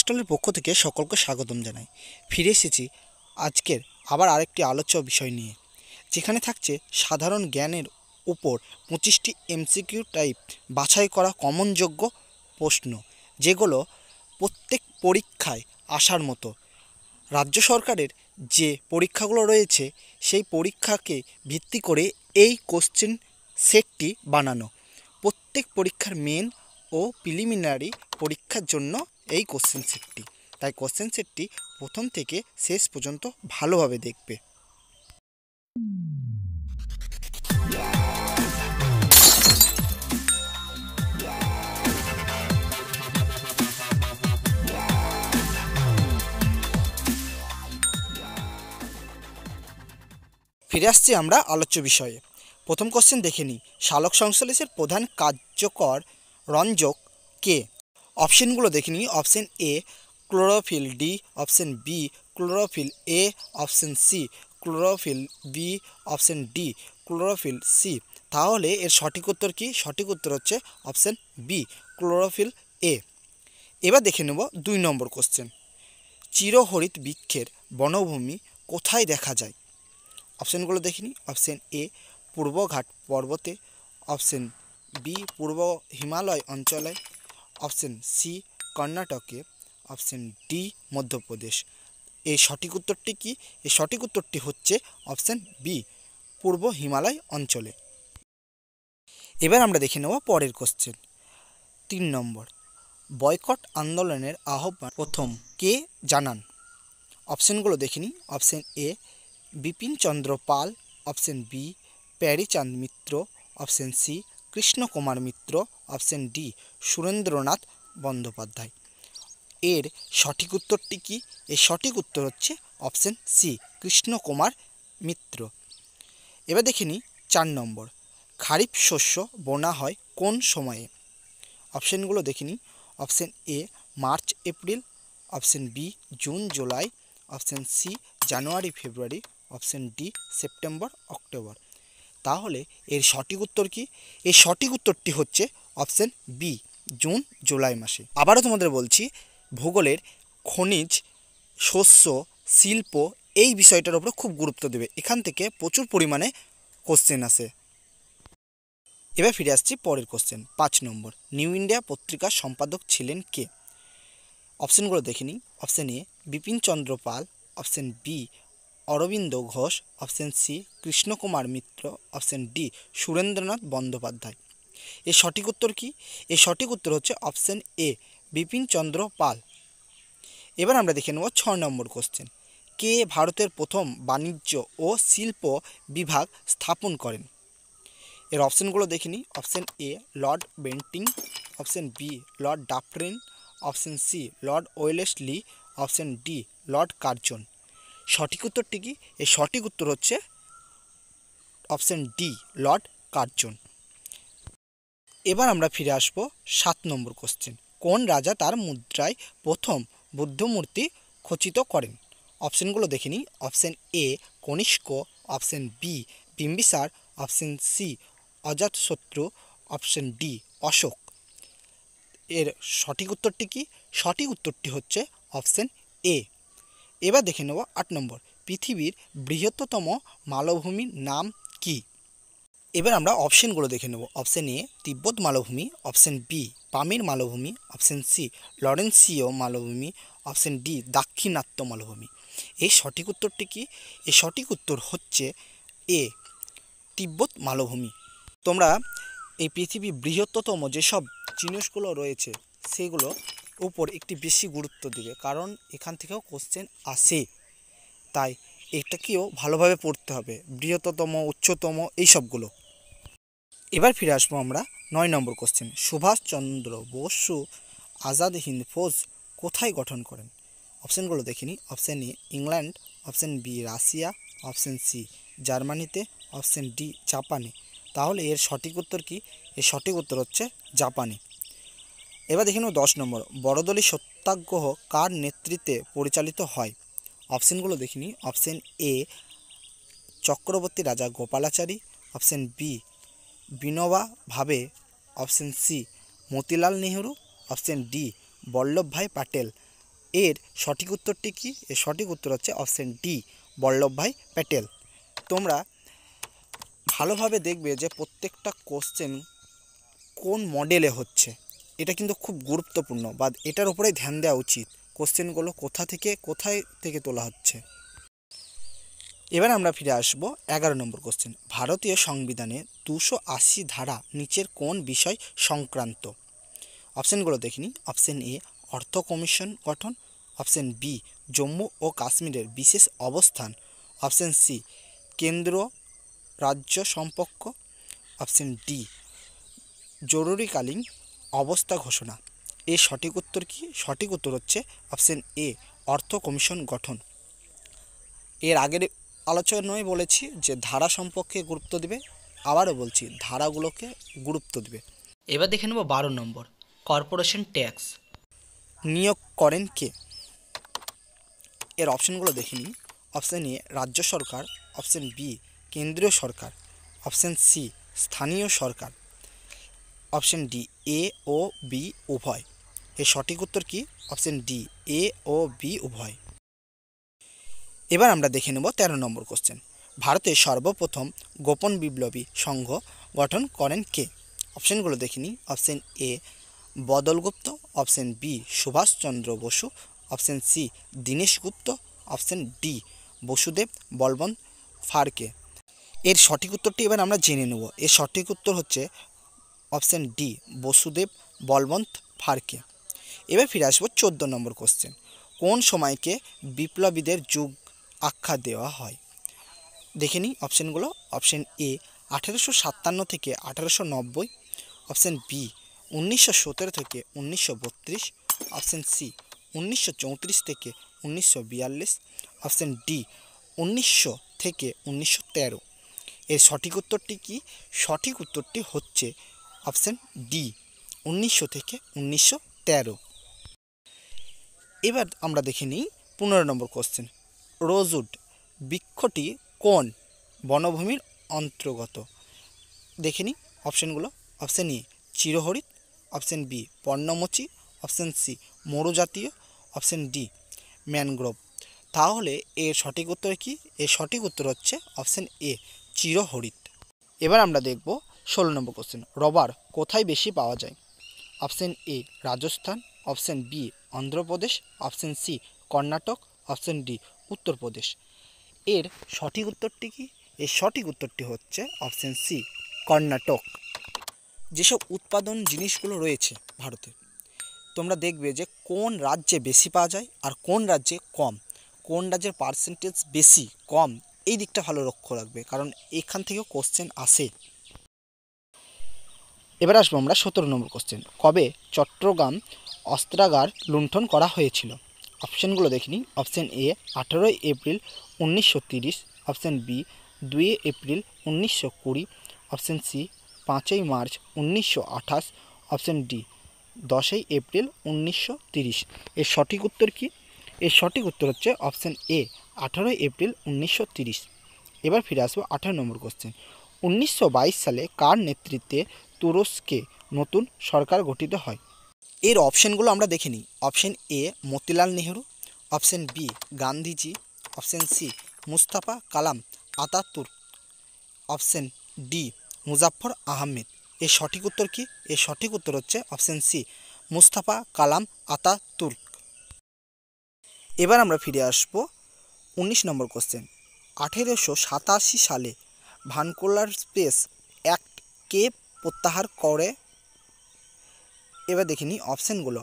স্টলের পক্ষ থেকে সকলকে স্বাগতম জানাই ফিরে এসেছি আজকের আবার আরেকটি আলোচ্য বিষয় নিয়ে যেখানে থাকছে সাধারণ জ্ঞানের উপর পঁচিশটি এমসিকিউ টাইপ বাছাই করা কমনযোগ্য প্রশ্ন যেগুলো প্রত্যেক পরীক্ষায় আসার মতো রাজ্য সরকারের যে পরীক্ষাগুলো রয়েছে সেই পরীক্ষাকে ভিত্তি করে এই কোশ্চেন সেটটি বানানো প্রত্যেক পরীক্ষার মেন ও প্রিলিমিনারি পরীক্ষার জন্য এই কোশ্চেন সেটটি তাই কোশ্চেন সেটটি প্রথম থেকে শেষ পর্যন্ত ভালোভাবে দেখবে ফিরে আসছি আমরা আলোচ্য বিষয়ে প্রথম কোশ্চেন দেখে নিই শালক সংশ্লেষের প্রধান কার্যকর রঞ্জক কে অপশানগুলো দেখে নিই option A chlorophyll D option B chlorophyll A option C chlorophyll B option D chlorophyll C তাহলে এর সঠিক উত্তর কি সঠিক উত্তর হচ্ছে অপশান বি ক্লোরোফিল এ এবার দেখে নেব দুই নম্বর কোশ্চেন চিরহরিত বৃক্ষের বনভূমি কোথায় দেখা যায় অপশানগুলো দেখিনি অপশান এ পূর্বঘাট পর্বতে অপশান বি পূর্ব হিমালয় অঞ্চলে অপশন সি কর্ণাটকে অপশন ডি মধ্যপ্রদেশ এই সঠিক উত্তরটি কি এই সঠিক উত্তরটি হচ্ছে অপশন বি পূর্ব হিমালয় অঞ্চলে এবার আমরা দেখে নেব পরের কোশ্চেন তিন নম্বর বয়কট আন্দোলনের আহ্বান প্রথম কে জানান অপশানগুলো দেখে নিই option A Bipin Chandra Pal option B Pearychand Mitra option C Krishna Kumar Mitra option D Surendranath Bandyopadhyay এর সঠিক উত্তরটি কি এর সঠিক উত্তর হচ্ছে অপশান সি কৃষ্ণকুমার মিত্র এবার দেখে নিই চার নম্বর খারিফ শস্য বোনা হয় কোন সময়ে অপশানগুলো দেখে নিই option A March April option B June July option C January February option D September October তাহলে এর সঠিক উত্তর কি এর সঠিক উত্তরটি হচ্ছে অপশান বি জুন জুলাই মাসে আবারও তোমাদের বলছি ভূগোলের খনিজ শস্য শিল্প এই বিষয়টার উপরে খুব গুরুত্ব দেবে এখান থেকে প্রচুর পরিমাণে কোশ্চেন আসে এবার ফিরে আসছি পরের কোশ্চেন পাঁচ নম্বর নিউ ইন্ডিয়া পত্রিকার সম্পাদক ছিলেন কে অপশানগুলো দেখে নিই option A Chandra Pal option B Aurobindo Ghosh option C Krishnakumar Mitra option D Surendranath Bandyopadhyay এর সঠিক উত্তর কি এর সঠিক উত্তর হচ্ছে অপশান এ বিপিনচন্দ্র পাল এবার আমরা দেখে নেব ছ নম্বর কোশ্চেন কে ভারতের প্রথম বাণিজ্য ও শিল্প বিভাগ স্থাপন করেন এর অপশানগুলো দেখে নিই option A Lord Bentinck option B Lord Dufferin option C Lord Wellesley option D Lord Curzon সঠিক উত্তরটি কি এর সঠিক উত্তর হচ্ছে অপশান ডি লর্ড কার্জন এবার আমরা ফিরে আসব সাত নম্বর কোশ্চেন কোন রাজা তার মুদ্রায় প্রথম বুদ্ধমূর্তি খচিত করেন অপশানগুলো দেখে নিই option A Kanishka option B Bimbisara option C Ajatashatru option D Ashoka এর সঠিক উত্তরটি কি সঠিক উত্তরটি হচ্ছে অপশান এ এবার দেখে নেব আট নম্বর পৃথিবীর বৃহত্তম মালভূমির নাম কী এবার আমরা অপশানগুলো দেখে নেব অপশান এ তিব্বত মালভূমি অপশান বি পামির মালভূমি অপশান সি লরেন্সিও মালভূমি অপশান ডি দাক্ষিণাত্য মালভূমি এই সঠিক উত্তরটি কি এই সঠিক উত্তর হচ্ছে এ তিব্বত মালভূমি তোমরা এই পৃথিবীর বৃহত্তম যেসব জিনিসগুলো রয়েছে সেগুলো উপর একটি বেশি গুরুত্ব দিবে কারণ এখান থেকেও কোশ্চেন আসে তাই এটাকেও ভালোভাবে পড়তে হবে বৃহত্তম উচ্চতম এই সবগুলো এবার ফিরে আসবো আমরা নয় নম্বর কোশ্চেন সুভাষচন্দ্র বসু আজাদ হিন্দ ফৌজ কোথায় গঠন করেন অপশানগুলো দেখিনি option A England option B Russia option C জার্মানিতে অপশান ডি জাপানে তাহলে এর সঠিক উত্তর কি এর সঠিক উত্তর হচ্ছে জাপানে এবার দেখে নেব দশ নম্বর বড়দলি সত্যাগ্রহ কার নেতৃত্বে পরিচালিত হয় অপশানগুলো দেখিনি অপশান এ চক্রবর্তী রাজা Gopalachari option B Vinoba Bhave option C Motilal Nehru option D Vallabhbhai Patel এর সঠিক উত্তরটি কি এর সঠিক উত্তর হচ্ছে অপশন ডি বল্লভভাই প্যাটেল তোমরা ভালোভাবে দেখবে যে প্রত্যেকটা কোশ্চেন কোন মডেলে হচ্ছে এটা কিন্তু খুব গুরুত্বপূর্ণ বা এটার উপরেই ধ্যান দেওয়া উচিত কোশ্চেনগুলো কোথা থেকে কোথায় থেকে তোলা হচ্ছে এবার আমরা ফিরে আসব এগারো নম্বর কোশ্চেন ভারতীয় সংবিধানে দুশো আশি ধারা নিচের কোন বিষয় সংক্রান্ত অপশানগুলো দেখিনি অপশান এ অর্থ কমিশন গঠন অপশান বি জম্মু ও কাশ্মীরের বিশেষ অবস্থান অপশান সি কেন্দ্র রাজ্য সম্পর্ক অপশান ডি জরুরিকালীন অবস্থা ঘোষণা এ সঠিক উত্তর কি সঠিক উত্তর হচ্ছে অপশান এ অর্থ কমিশন গঠন এর আগের আলোচনায় বলেছি যে ধারা সম্পর্কে গুরুত্ব দেবে আবারও বলছি ধারাগুলোকে গুরুত্ব দেবে এবার দেখে নেব বারো নম্বর কর্পোরেশন ট্যাক্স নিয়োগ করেন কে এর অপশানগুলো দেখে নিই অপশান এ রাজ্য সরকার অপশান বি কেন্দ্রীয় সরকার অপশান সি স্থানীয় সরকার অপশান ডি এ ও বি উভয় এর সঠিক উত্তর কি অপশান ডি এ ও বি উভয় এবার আমরা দেখে নেব ১৩ নম্বর কোশ্চেন ভারতের সর্বপ্রথম গোপন বিপ্লবী সংঘ গঠন করেন কে অপশানগুলো দেখে নিই option A Badal Gupta option B Subhash Chandra Bose option C Dinesh Gupta option D Vasudev Balwant Phadke এর সঠিক উত্তরটি এবার আমরা জেনে নেব এর সঠিক উত্তর হচ্ছে অপশান ডি বসুদেব বলবন্ত ফারকে এবার ফিরে আসবো চোদ্দো নম্বর কোশ্চেন কোন সময়কে বিপ্লবীদের যুগ আখ্যা দেওয়া হয় দেখে নিই অপশানগুলো অপশান এ আঠেরোশো সাতান্ন থেকে আঠেরোশো নব্বই অপশান বি উনিশশো সতেরো থেকে উনিশশো বত্রিশ অপশান সি উনিশশো চৌত্রিশ থেকে উনিশশো বিয়াল্লিশ অপশান ডি উনিশশো থেকে উনিশশো তেরো এর সঠিক উত্তরটি কি সঠিক উত্তরটি হচ্ছে অপশান ডি উনিশশো থেকে উনিশশো তেরো এবার আমরা দেখে নিই পনেরো নম্বর কোশ্চেন রোজউড বৃক্ষটি কোন বনভূমির অন্তর্গত দেখে নিই অপশানগুলো অপশান এ চিরহরিত অপশান বি পর্ণমোচী অপশান সি মরুজাতীয় অপশান ডি ম্যানগ্রোভ তাহলে এর সঠিক উত্তর কি এর সঠিক উত্তর হচ্ছে অপশান এ চিরহরিত এবার আমরা দেখব ষোলো নম্বর কোশ্চেন রবার কোথায় বেশি পাওয়া যায় option A Rajasthan option B Andhra Pradesh option C Karnataka option D Uttar Pradesh এর সঠিক উত্তরটি কি এর সঠিক উত্তরটি হচ্ছে অপশান সি কর্ণাটক যেসব উৎপাদন জিনিসগুলো রয়েছে ভারতে তোমরা দেখবে যে কোন রাজ্যে বেশি পাওয়া যায় আর কোন রাজ্যে কম কোন রাজ্যের পার্সেন্টেজ বেশি কম এই দিকটা ভালো লক্ষ্য রাখবে কারণ এখান থেকেও কোশ্চেন আসে এবার আসবো আমরা সতেরো নম্বর কোশ্চেন কবে চট্টগ্রাম অস্ত্রাগার লুণ্ঠন করা হয়েছিল অপশানগুলো দেখিনি অপশান এ আঠারোই এপ্রিল উনিশশো তিরিশ অপশান বি দুই এপ্রিল উনিশশো কুড়ি অপশান সি পাঁচই মার্চ উনিশশো আঠাশ অপশান ডি দশই এপ্রিল উনিশশো তিরিশ এর সঠিক উত্তর কি এর সঠিক উত্তর হচ্ছে অপশান এ আঠারোই এপ্রিল উনিশশো তিরিশ এবার ফিরে আসবো আঠারো নম্বর কোশ্চেন উনিশশো সালে কার নেতৃত্বে তুরস্কে নতুন সরকার গঠিত হয় এর অপশানগুলো আমরা দেখে নিই option A Motilal Nehru option B Gandhiji option C Mustafa কালাম Ataturk option D Muzaffar Ahmed এর সঠিক উত্তর কি এর সঠিক উত্তর হচ্ছে অপশান সি মুস্তাফা কালাম আতাতুর্ক এবার আমরা ফিরে আসব ১৯ নম্বর কোশ্চেন আঠেরোশো সাতাশি সালে ভানকোলার স্পেস অ্যাক্ট কে প্রত্যাহার করে এবার দেখে নিই অপশানগুলো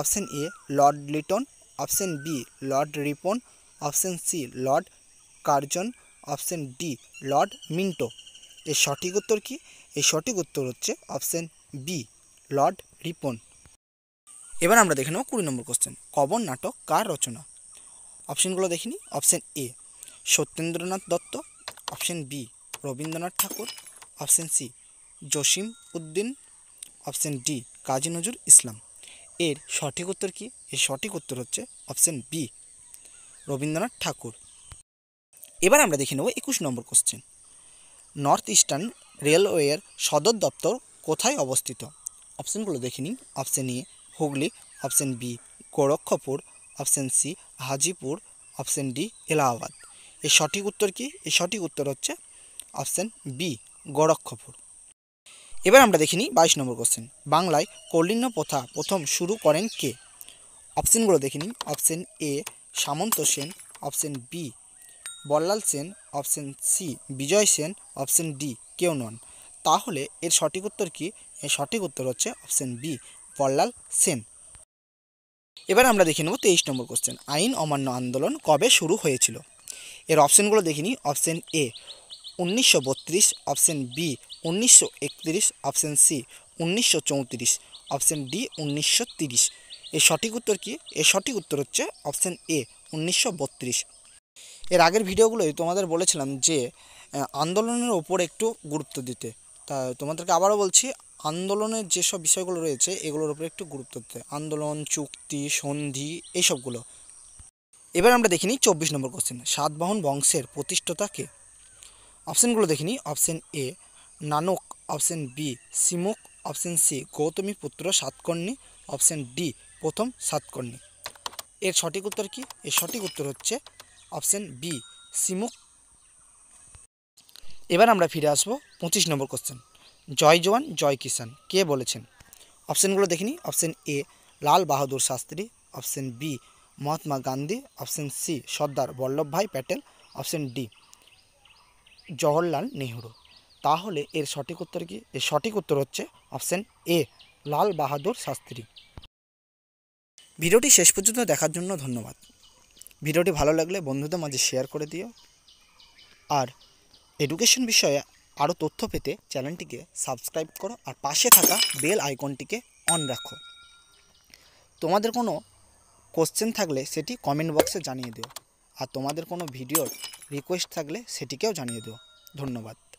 option A Lord Lytton option B Lord Ripon option C Lord Curzon option D Lord Minto এর সঠিক উত্তর কি এর সঠিক উত্তর হচ্ছে অপশান বি লর্ড রিপন এবার আমরা দেখে নেব কুড়ি নম্বর কোশ্চেন কবর নাটক কার রচনা অপশানগুলো দেখে নিই option A Satyendranath Dutta option B Rabindranath Tagore option C Jasim Uddin option D Kazi Nazrul Islam এর সঠিক উত্তর কি এর সঠিক উত্তর হচ্ছে অপশান বি রবীন্দ্রনাথ ঠাকুর এবার আমরা দেখে নেব একুশ নম্বর কোশ্চেন নর্থ ইস্টার্ন রেলওয়ের সদর দপ্তর কোথায় অবস্থিত অপশানগুলো দেখে নিন option A Hooghly option B Gorakhpur option C Hajipur option D Allahabad এর সঠিক উত্তর কি এর সঠিক উত্তর হচ্ছে অপশান বি গোরক্ষপুর এবার আমরা দেখিনি বাইশ নম্বর কোশ্চেন বাংলায় কৌলিন্য প্রথা প্রথম শুরু করেন কে অপশানগুলো দেখিনি option A Samanta Sen option B Ballal Sen option C Vijay Sen option D কেউ নন তাহলে এর সঠিক উত্তর কি এর সঠিক উত্তর হচ্ছে অপশান বি বল্লাল সেন এবার আমরা দেখে নেব তেইশ নম্বর কোশ্চেন আইন অমান্য আন্দোলন কবে শুরু হয়েছিল এর অপশানগুলো দেখিনি অপশান এ উনিশশো বত্রিশ অপশান বি উনিশশো একত্রিশ অপশান সি উনিশশো চৌত্রিশ অপশান ডি উনিশশো তিরিশ এর সঠিক উত্তর কি এর সঠিক উত্তর হচ্ছে অপশান এ উনিশশো বত্রিশ এর আগের ভিডিওগুলোই তোমাদের বলেছিলাম যে আন্দোলনের ওপর একটু গুরুত্ব দিতে তা তোমাদেরকে আবারও বলছি আন্দোলনের যেসব বিষয়গুলো রয়েছে এগুলোর উপরে একটু গুরুত্ব দিতে আন্দোলন চুক্তি সন্ধি এইসবগুলো এবার আমরা দেখিনি চব্বিশ নম্বর কোশ্চেন সাতবাহন বংশের প্রতিষ্ঠাতা কে অপশানগুলো দেখিনি option A Nanak option B Simuka option C Gautamiputra Satakarni option D প্রথম সাতকর্ণী এর সঠিক উত্তর কি এর সঠিক উত্তর হচ্ছে অপশন বি সিমুক এবার আমরা ফিরে আসবো পঁচিশ নম্বর কোশ্চেন জয় জওয়ান জয় কিষান কে বলেছেন অপশানগুলো দেখিনি option A Lal Bahadur Shastri option B Mahatma Gandhi option C Sardar Bhai Patel option D Jawaharlal Nehru তাহলে এর সঠিক উত্তর কি এর সঠিক উত্তর হচ্ছে অপশান এ লাল বাহাদুর শাস্ত্রী ভিডিওটি শেষ পর্যন্ত দেখার জন্য ধন্যবাদ ভিডিওটি ভালো লাগলে বন্ধুদের মাঝে শেয়ার করে দিও আর এডুকেশন বিষয়ে আরও তথ্য পেতে চ্যানেলটিকে সাবস্ক্রাইব করো আর পাশে থাকা বেল আইকনটিকে অন রাখো তোমাদের কোনো কোশ্চেন থাকলে সেটি কমেন্ট বক্সে জানিয়ে দিও আর তোমাদের কোনো ভিডিওর রিকোয়েস্ট থাকলে সেটিকেও জানিয়ে দিও ধন্যবাদ